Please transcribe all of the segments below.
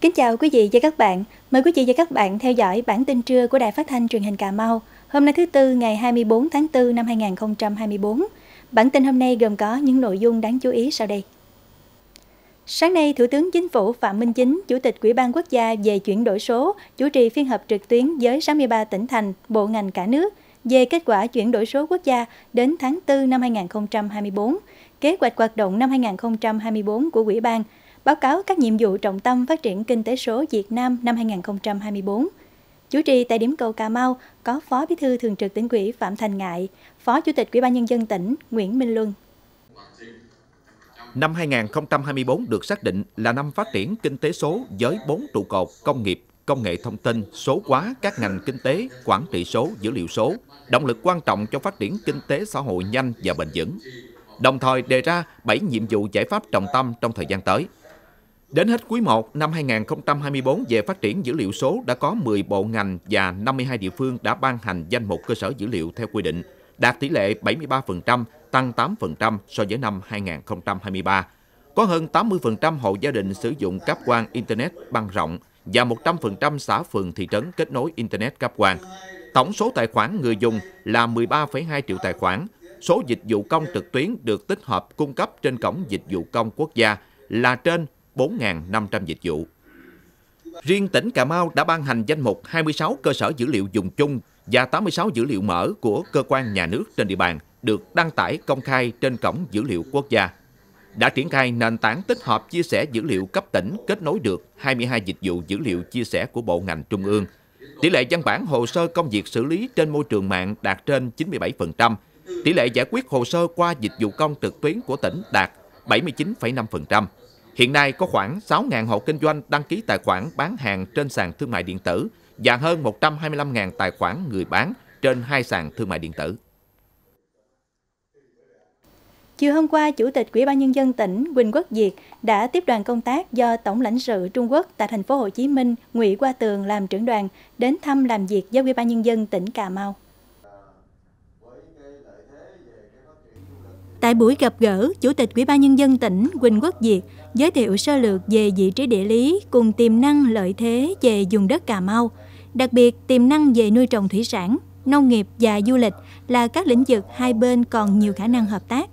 Kính chào quý vị và các bạn. Mời quý vị và các bạn theo dõi bản tin trưa của Đài Phát thanh Truyền hình Cà Mau. Hôm nay thứ tư ngày 24 tháng 4 năm 2024. Bản tin hôm nay gồm có những nội dung đáng chú ý sau đây. Sáng nay, Thủ tướng Chính phủ Phạm Minh Chính, Chủ tịch Ủy ban Quốc gia về chuyển đổi số, chủ trì phiên họp trực tuyến với 63 tỉnh thành, bộ ngành cả nước về kết quả chuyển đổi số quốc gia đến tháng 4 năm 2024, kế hoạch hoạt động năm 2024 của Ủy ban – báo cáo các nhiệm vụ trọng tâm phát triển kinh tế số Việt Nam năm 2024. Chủ trì tại điểm cầu Cà Mau có Phó Bí thư Thường trực tỉnh ủy Phạm Thành Ngại, Phó Chủ tịch Ủy ban Nhân dân tỉnh Nguyễn Minh Luân. Năm 2024 được xác định là năm phát triển kinh tế số với 4 trụ cột công nghiệp, công nghệ thông tin, số hóa các ngành kinh tế, quản trị số, dữ liệu số, động lực quan trọng cho phát triển kinh tế xã hội nhanh và bền vững. Đồng thời đề ra 7 nhiệm vụ giải pháp trọng tâm trong thời gian tới. Đến hết quý 1 năm 2024 về phát triển dữ liệu số đã có 10 bộ ngành và 52 địa phương đã ban hành danh mục cơ sở dữ liệu theo quy định, đạt tỷ lệ 73%, tăng 8% so với năm 2023. Có hơn 80% hộ gia đình sử dụng cáp quang Internet băng rộng và 100% xã phường thị trấn kết nối Internet cáp quang. Tổng số tài khoản người dùng là 13,2 triệu tài khoản. Số dịch vụ công trực tuyến được tích hợp cung cấp trên cổng dịch vụ công quốc gia là trên 4.500 dịch vụ. Riêng tỉnh Cà Mau đã ban hành danh mục 26 cơ sở dữ liệu dùng chung và 86 dữ liệu mở của cơ quan nhà nước trên địa bàn được đăng tải công khai trên cổng dữ liệu quốc gia. Đã triển khai nền tảng tích hợp chia sẻ dữ liệu cấp tỉnh kết nối được 22 dịch vụ dữ liệu chia sẻ của bộ ngành trung ương. Tỷ lệ văn bản hồ sơ công việc xử lý trên môi trường mạng đạt trên 97%, tỷ lệ giải quyết hồ sơ qua dịch vụ công trực tuyến của tỉnh đạt 79,5%. Hiện nay có khoảng 6.000 hộ kinh doanh đăng ký tài khoản bán hàng trên sàn thương mại điện tử và hơn 125.000 tài khoản người bán trên hai sàn thương mại điện tử. Chiều hôm qua, Chủ tịch Ủy ban nhân dân tỉnh Quỳnh Quốc Diệt đã tiếp đoàn công tác do Tổng lãnh sự Trung Quốc tại thành phố Hồ Chí Minh Nguyễn Qua Tường làm trưởng đoàn đến thăm làm việc với Ủy ban nhân dân tỉnh Cà Mau. Tại buổi gặp gỡ, Chủ tịch Ủy ban Nhân dân tỉnh Quỳnh Quốc Diệt giới thiệu sơ lược về vị trí địa lý cùng tiềm năng lợi thế về dùng đất Cà Mau, đặc biệt tiềm năng về nuôi trồng thủy sản, nông nghiệp và du lịch là các lĩnh vực hai bên còn nhiều khả năng hợp tác.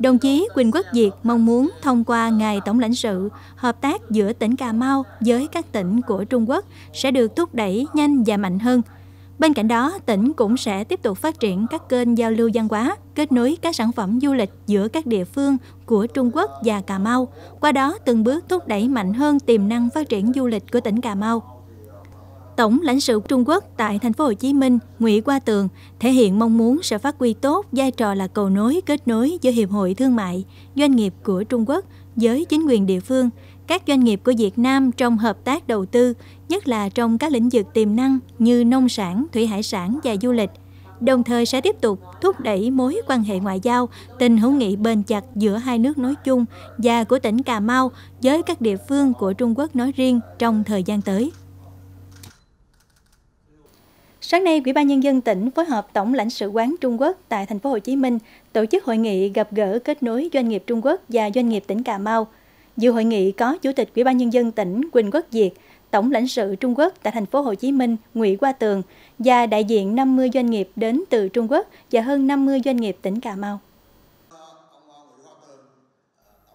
Đồng chí Quỳnh Quốc Diệt mong muốn thông qua Ngài Tổng lãnh sự, hợp tác giữa tỉnh Cà Mau với các tỉnh của Trung Quốc sẽ được thúc đẩy nhanh và mạnh hơn – Bên cạnh đó, tỉnh cũng sẽ tiếp tục phát triển các kênh giao lưu văn hóa, kết nối các sản phẩm du lịch giữa các địa phương của Trung Quốc và Cà Mau, qua đó từng bước thúc đẩy mạnh hơn tiềm năng phát triển du lịch của tỉnh Cà Mau. Tổng lãnh sự Trung Quốc tại thành phố Hồ Chí Minh, Nguyễn Qua Tường thể hiện mong muốn sẽ phát huy tốt vai trò là cầu nối kết nối giữa hiệp hội thương mại, doanh nghiệp của Trung Quốc với chính quyền địa phương các doanh nghiệp của Việt Nam trong hợp tác đầu tư, nhất là trong các lĩnh vực tiềm năng như nông sản, thủy hải sản và du lịch, đồng thời sẽ tiếp tục thúc đẩy mối quan hệ ngoại giao, tình hữu nghị bền chặt giữa hai nước nói chung và của tỉnh Cà Mau với các địa phương của Trung Quốc nói riêng trong thời gian tới. Sáng nay, Ủy ban nhân dân tỉnh phối hợp Tổng lãnh sự quán Trung Quốc tại thành phố Hồ Chí Minh tổ chức hội nghị gặp gỡ kết nối doanh nghiệp Trung Quốc và doanh nghiệp tỉnh Cà Mau – Dự hội nghị có Chủ tịch Ủy ban nhân dân tỉnh Quỳnh Quốc Việt, Tổng lãnh sự Trung Quốc tại thành phố Hồ Chí Minh Nguyễn Qua Tường và đại diện 50 doanh nghiệp đến từ Trung Quốc và hơn 50 doanh nghiệp tỉnh Cà Mau.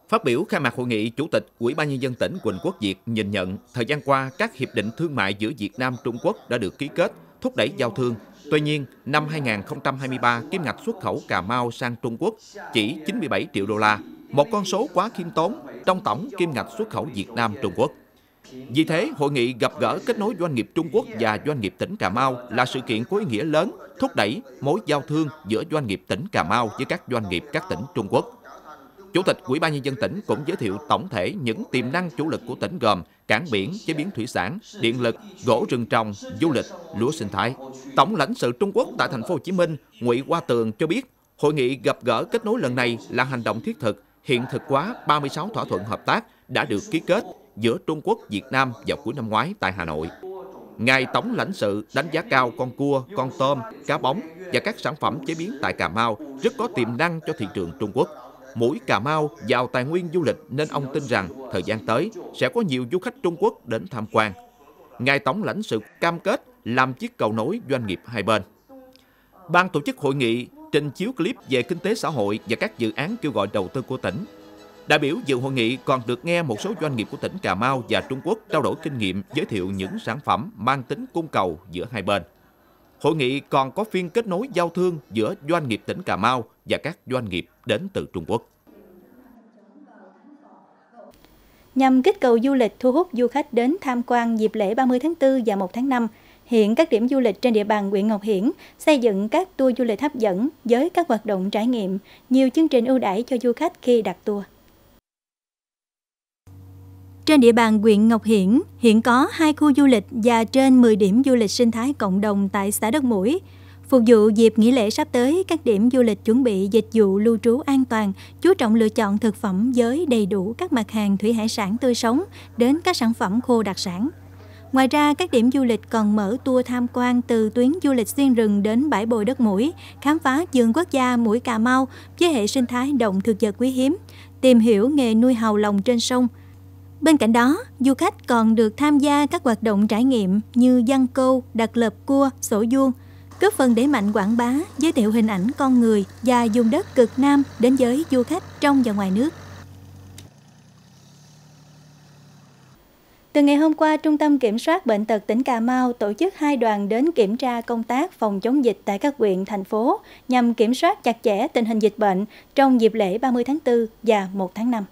Phát biểu khai mạc hội nghị, Chủ tịch Ủy ban nhân dân tỉnh Quỳnh Quốc Việt nhìn nhận thời gian qua các hiệp định thương mại giữa Việt Nam Trung Quốc đã được ký kết, thúc đẩy giao thương. Tuy nhiên, năm 2023, kim ngạch xuất khẩu Cà Mau sang Trung Quốc chỉ 97 triệu đô la, một con số quá khiêm tốn trong tổng kim ngạch xuất khẩu Việt Nam Trung Quốc. Vì thế, hội nghị gặp gỡ kết nối doanh nghiệp Trung Quốc và doanh nghiệp tỉnh Cà Mau là sự kiện có ý nghĩa lớn, thúc đẩy mối giao thương giữa doanh nghiệp tỉnh Cà Mau với các doanh nghiệp các tỉnh Trung Quốc. Chủ tịch Ủy ban nhân dân tỉnh cũng giới thiệu tổng thể những tiềm năng chủ lực của tỉnh gồm cảng biển, chế biến thủy sản, điện lực, gỗ rừng trồng, du lịch, lúa sinh thái. Tổng lãnh sự Trung Quốc tại thành phố Hồ Chí Minh, Ngụy Hoa Tường cho biết, hội nghị gặp gỡ kết nối lần này là hành động thiết thực hiện thực quá 36 thỏa thuận hợp tác đã được ký kết giữa Trung Quốc, Việt Nam vào cuối năm ngoái tại Hà Nội. Ngài Tổng lãnh sự đánh giá cao con cua, con tôm, cá bóng và các sản phẩm chế biến tại Cà Mau rất có tiềm năng cho thị trường Trung Quốc. Mũi Cà Mau giàu tài nguyên du lịch nên ông tin rằng thời gian tới sẽ có nhiều du khách Trung Quốc đến tham quan. Ngài Tổng lãnh sự cam kết làm chiếc cầu nối doanh nghiệp hai bên. Ban tổ chức hội nghị trình chiếu clip về kinh tế xã hội và các dự án kêu gọi đầu tư của tỉnh. Đại biểu dự hội nghị còn được nghe một số doanh nghiệp của tỉnh Cà Mau và Trung Quốc trao đổi kinh nghiệm giới thiệu những sản phẩm mang tính cung cầu giữa hai bên. Hội nghị còn có phiên kết nối giao thương giữa doanh nghiệp tỉnh Cà Mau và các doanh nghiệp đến từ Trung Quốc. Nhằm kích cầu du lịch thu hút du khách đến tham quan dịp lễ 30 tháng 4 và 1 tháng 5, Hiện các điểm du lịch trên địa bàn huyện Ngọc Hiển xây dựng các tour du lịch hấp dẫn với các hoạt động trải nghiệm, nhiều chương trình ưu đãi cho du khách khi đặt tour. Trên địa bàn huyện Ngọc Hiển, hiện có hai khu du lịch và trên 10 điểm du lịch sinh thái cộng đồng tại xã Đất Mũi. Phục vụ dịp nghỉ lễ sắp tới, các điểm du lịch chuẩn bị dịch vụ lưu trú an toàn, chú trọng lựa chọn thực phẩm với đầy đủ các mặt hàng thủy hải sản tươi sống đến các sản phẩm khô đặc sản. Ngoài ra, các điểm du lịch còn mở tour tham quan từ tuyến du lịch xuyên rừng đến bãi bồi đất mũi, khám phá vườn quốc gia mũi Cà Mau với hệ sinh thái động thực vật quý hiếm, tìm hiểu nghề nuôi hàu lồng trên sông. Bên cạnh đó, du khách còn được tham gia các hoạt động trải nghiệm như dân câu, đặt lợp cua, sổ vuông, góp phần đẩy mạnh quảng bá, giới thiệu hình ảnh con người và dùng đất cực Nam đến với du khách trong và ngoài nước. Từ ngày hôm qua, Trung tâm Kiểm soát Bệnh tật tỉnh Cà Mau tổ chức hai đoàn đến kiểm tra công tác phòng chống dịch tại các huyện, thành phố nhằm kiểm soát chặt chẽ tình hình dịch bệnh trong dịp lễ 30 tháng 4 và 1 tháng 5.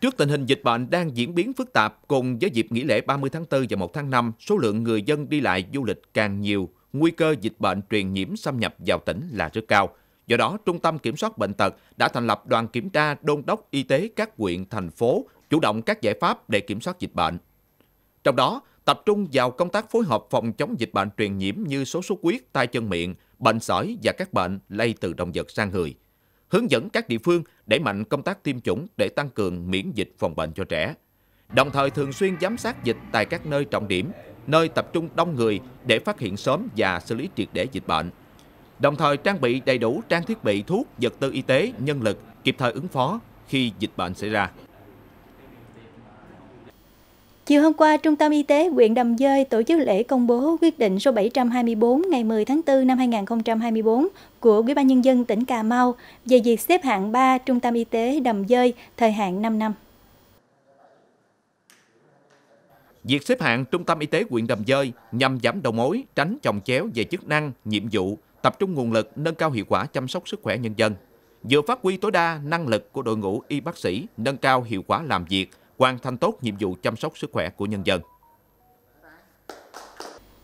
Trước tình hình dịch bệnh đang diễn biến phức tạp, cùng với dịp nghỉ lễ 30 tháng 4 và 1 tháng 5, số lượng người dân đi lại du lịch càng nhiều, nguy cơ dịch bệnh truyền nhiễm xâm nhập vào tỉnh là rất cao. Do đó, Trung tâm Kiểm soát Bệnh tật đã thành lập đoàn kiểm tra đôn đốc y tế các huyện, thành phố chủ động các giải pháp để kiểm soát dịch bệnh. Trong đó, tập trung vào công tác phối hợp phòng chống dịch bệnh truyền nhiễm như sốt xuất huyết, tai chân miệng, bệnh sởi và các bệnh lây từ động vật sang người. Hướng dẫn các địa phương đẩy mạnh công tác tiêm chủng để tăng cường miễn dịch phòng bệnh cho trẻ. Đồng thời thường xuyên giám sát dịch tại các nơi trọng điểm, nơi tập trung đông người để phát hiện sớm và xử lý triệt để dịch bệnh. Đồng thời trang bị đầy đủ trang thiết bị thuốc, vật tư y tế, nhân lực kịp thời ứng phó khi dịch bệnh xảy ra. Chiều hôm qua, Trung tâm Y tế huyện Đầm Dơi tổ chức lễ công bố quyết định số 724 ngày 10 tháng 4 năm 2024 của Ủy ban Nhân dân tỉnh Cà Mau về việc xếp hạng 3 Trung tâm Y tế Đầm Dơi thời hạn 5 năm. Việc xếp hạng Trung tâm Y tế huyện Đầm Dơi nhằm giảm đầu mối, tránh chồng chéo về chức năng, nhiệm vụ, tập trung nguồn lực nâng cao hiệu quả chăm sóc sức khỏe nhân dân, vừa phát huy tối đa năng lực của đội ngũ y bác sĩ, nâng cao hiệu quả làm việc, hoàn thành tốt nhiệm vụ chăm sóc sức khỏe của nhân dân.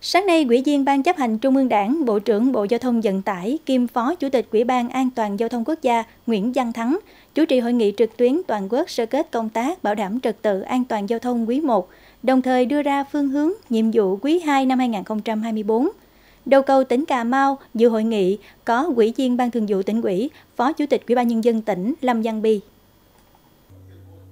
Sáng nay, Ủy viên Ban chấp hành Trung ương Đảng, Bộ trưởng Bộ Giao thông Vận tải, kiêm Phó Chủ tịch Ủy ban An toàn Giao thông Quốc gia Nguyễn Văn Thắng chủ trì hội nghị trực tuyến toàn quốc sơ kết công tác bảo đảm trật tự an toàn giao thông quý 1, đồng thời đưa ra phương hướng, nhiệm vụ quý 2 năm 2024. Đầu cầu tỉnh Cà Mau dự hội nghị có Ủy viên Ban Thường vụ tỉnh ủy, Phó Chủ tịch Ủy ban Nhân dân tỉnh Lâm Văn Bi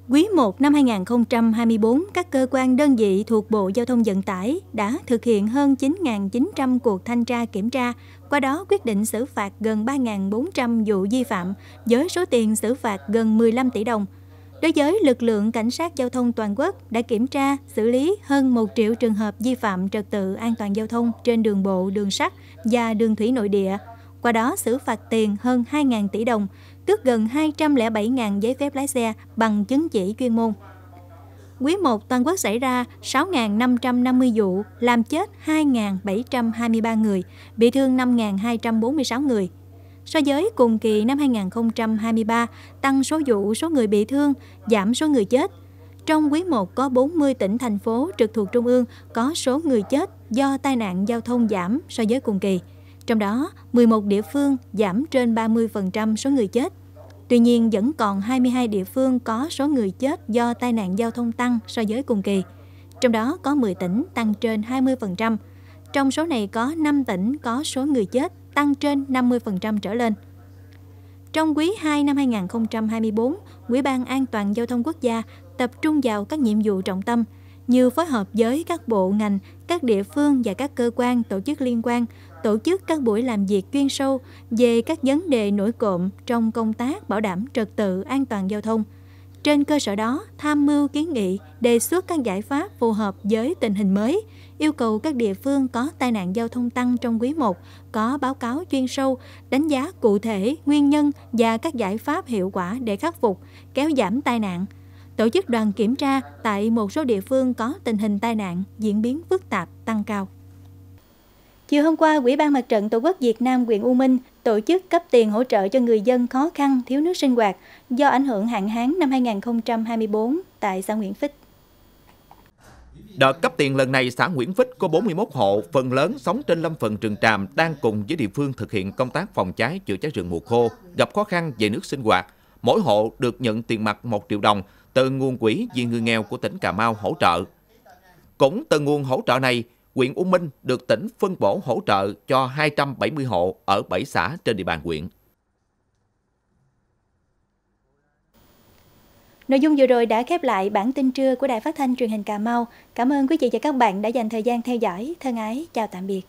Quý 1 năm 2024, các cơ quan đơn vị thuộc Bộ Giao thông Vận tải đã thực hiện hơn 9.900 cuộc thanh tra kiểm tra, qua đó quyết định xử phạt gần 3.400 vụ vi phạm với số tiền xử phạt gần 15 tỷ đồng. Đối với lực lượng cảnh sát giao thông toàn quốc đã kiểm tra, xử lý hơn 1 triệu trường hợp vi phạm trật tự an toàn giao thông trên đường bộ, đường sắt và đường thủy nội địa, qua đó xử phạt tiền hơn 2.000 tỷ đồng, tước gần 207.000 giấy phép lái xe bằng chứng chỉ chuyên môn. Quý 1 toàn quốc xảy ra 6.550 vụ, làm chết 2.723 người, bị thương 5.246 người. So với cùng kỳ năm 2023, tăng số vụ số người bị thương, giảm số người chết. Trong quý 1 có 40 tỉnh thành phố trực thuộc trung ương có số người chết do tai nạn giao thông giảm so với cùng kỳ. Trong đó, 11 địa phương giảm trên 30% số người chết. Tuy nhiên, vẫn còn 22 địa phương có số người chết do tai nạn giao thông tăng so với cùng kỳ. Trong đó có 10 tỉnh tăng trên 20%. Trong số này có 5 tỉnh có số người chết tăng trên 50% trở lên. Trong quý 2 năm 2024, quỹ ban An toàn Giao thông Quốc gia tập trung vào các nhiệm vụ trọng tâm – như phối hợp với các bộ ngành, các địa phương và các cơ quan tổ chức liên quan tổ chức các buổi làm việc chuyên sâu về các vấn đề nổi cộm trong công tác bảo đảm trật tự an toàn giao thông. Trên cơ sở đó, tham mưu kiến nghị, đề xuất các giải pháp phù hợp với tình hình mới, yêu cầu các địa phương có tai nạn giao thông tăng trong quý 1 có báo cáo chuyên sâu, đánh giá cụ thể nguyên nhân và các giải pháp hiệu quả để khắc phục, kéo giảm tai nạn, tổ chức đoàn kiểm tra tại một số địa phương có tình hình tai nạn diễn biến phức tạp tăng cao. Chiều hôm qua, Ủy ban Mặt trận Tổ quốc Việt Nam huyện U Minh tổ chức cấp tiền hỗ trợ cho người dân khó khăn thiếu nước sinh hoạt do ảnh hưởng hạn hán năm 2024 tại xã Nguyễn Phích. Đợt cấp tiền lần này, xã Nguyễn Phích có 41 hộ, phần lớn sống trên lâm phần rừng tràm, đang cùng với địa phương thực hiện công tác phòng cháy, chữa cháy rừng mùa khô, gặp khó khăn về nước sinh hoạt. Mỗi hộ được nhận tiền mặt 1 triệu đồng, từ nguồn quỹ vì người nghèo của tỉnh Cà Mau hỗ trợ. Cũng từ nguồn hỗ trợ này, huyện U Minh được tỉnh phân bổ hỗ trợ cho 270 hộ ở 7 xã trên địa bàn huyện. Nội dung vừa rồi đã khép lại bản tin trưa của Đài Phát thanh truyền hình Cà Mau. Cảm ơn quý vị và các bạn đã dành thời gian theo dõi. Thân ái, chào tạm biệt.